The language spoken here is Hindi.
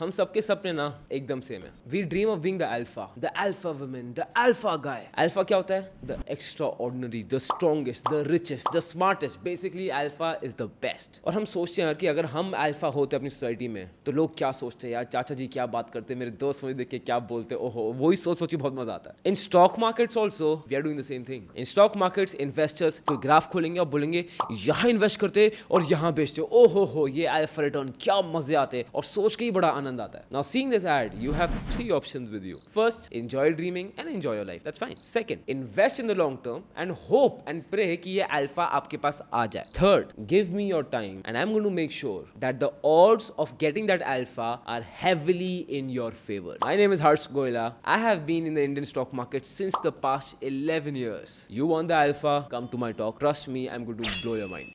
हम सबके सपने ना एकदम सेम है we dream of being the alpha the alpha women the alpha guy alpha क्या होता है the extraordinary the strongest the richest the smartest basically alpha is the best और हम सोचते हैं यार कि अगर हम अल्फा होते अपनी सोसाइटी में तो लोग क्या सोचते हैं यार चाचा जी क्या बात करते मेरे दोस्त मुझे देख के क्या बोलते ओहो वही सोच सोच बहुत मजा आता है in stock markets also we are doing the same thing in stock markets investors को ग्राफ खोलेंगे और बोलेंगे यहाँ इन्वेस्ट करते और यहाँ बेचते ओ हो ये अल्फा रिटर्न क्या मजे आते और सोच के ही बड़ा आनंद Now seeing this ad, you have three options with you. First, enjoy dreaming and enjoy your life. That's fine. Second, invest in the long term and hope and pray कि ये alpha आपके पास आ जाए. Third, give me your time and I'm going to make sure that the odds of getting that alpha are heavily in your favor. My name is Harsh Goila. I have been in the Indian stock market since the past 11 years. You want the alpha? Come to my talk. Trust me, I'm going to blow your mind.